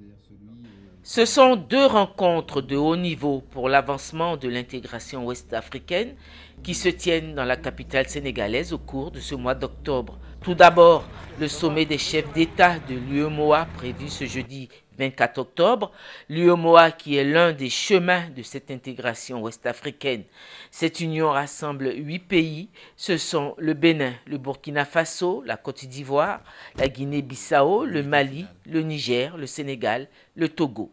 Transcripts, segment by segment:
Euh, ce sont deux rencontres de haut niveau pour l'avancement de l'intégration ouest-africaine qui se tiennent dans la capitale sénégalaise au cours de ce mois d'octobre. Tout d'abord, le sommet des chefs d'État de l'UEMOA prévu ce jeudi 24 octobre, l'UOMOA e qui est l'un des chemins de cette intégration ouest-africaine. Cette union rassemble huit pays, ce sont le Bénin, le Burkina Faso, la Côte d'Ivoire, la Guinée-Bissau, le Mali, le Niger, le Sénégal, le Togo.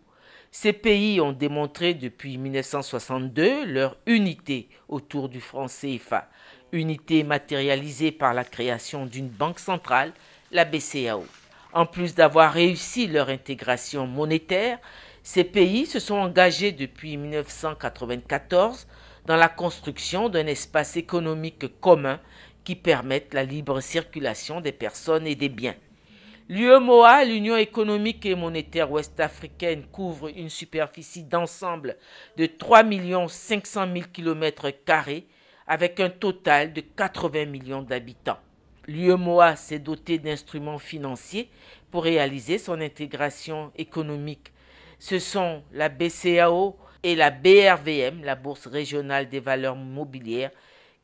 Ces pays ont démontré depuis 1962 leur unité autour du franc CFA, unité matérialisée par la création d'une banque centrale, la BCAO. En plus d'avoir réussi leur intégration monétaire, ces pays se sont engagés depuis 1994 dans la construction d'un espace économique commun qui permette la libre circulation des personnes et des biens. L'UEMOA, l'Union économique et monétaire ouest-africaine, couvre une superficie d'ensemble de 3 500 000 km avec un total de 80 millions d'habitants. L'UEMOA s'est doté d'instruments financiers pour réaliser son intégration économique. Ce sont la BCAO et la BRVM, la Bourse régionale des valeurs mobilières,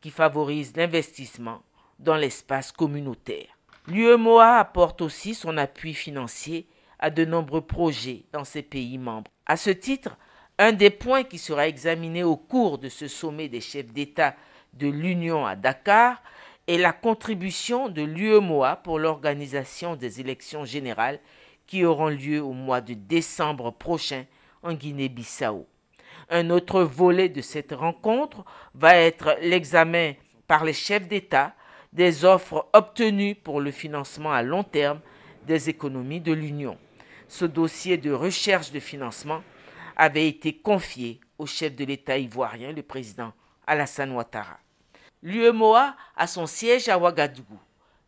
qui favorisent l'investissement dans l'espace communautaire. L'UEMOA apporte aussi son appui financier à de nombreux projets dans ses pays membres. À ce titre, un des points qui sera examiné au cours de ce sommet des chefs d'État de l'Union à Dakar et la contribution de l'UEMOA pour l'organisation des élections générales qui auront lieu au mois de décembre prochain en Guinée-Bissau. Un autre volet de cette rencontre va être l'examen par les chefs d'État des offres obtenues pour le financement à long terme des économies de l'Union. Ce dossier de recherche de financement avait été confié au chef de l'État ivoirien, le président Alassane Ouattara. L'UEMOA a son siège à Ouagadougou.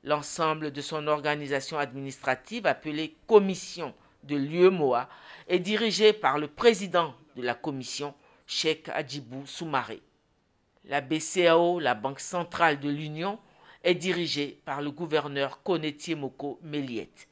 L'ensemble de son organisation administrative, appelée Commission de l'UEMOA, est dirigée par le président de la commission, Cheikh Adjibou Soumaré. La BCAO, la Banque centrale de l'Union, est dirigée par le gouverneur Konetiemoko Moko Méliette.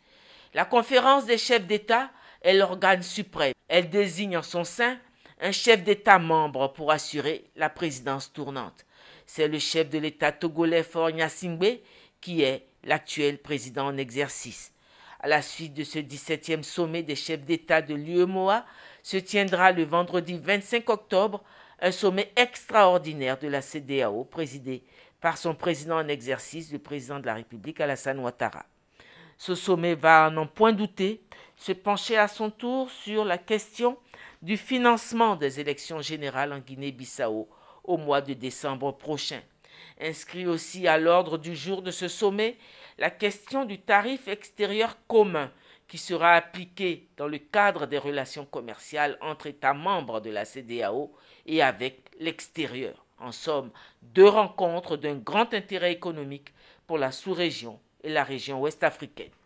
La conférence des chefs d'État est l'organe suprême. Elle désigne en son sein un chef d'État membre pour assurer la présidence tournante. C'est le chef de l'État togolais Fornia Singbe qui est l'actuel président en exercice. À la suite de ce 17e sommet des chefs d'État de l'UEMOA, se tiendra le vendredi 25 octobre un sommet extraordinaire de la CDAO présidé par son président en exercice, le président de la République Alassane Ouattara. Ce sommet va, à n'en point douter, se pencher à son tour sur la question du financement des élections générales en Guinée-Bissau au mois de décembre prochain. Inscrit aussi à l'ordre du jour de ce sommet la question du tarif extérieur commun qui sera appliqué dans le cadre des relations commerciales entre États membres de la CDAO et avec l'extérieur. En somme, deux rencontres d'un grand intérêt économique pour la sous-région et la région ouest africaine.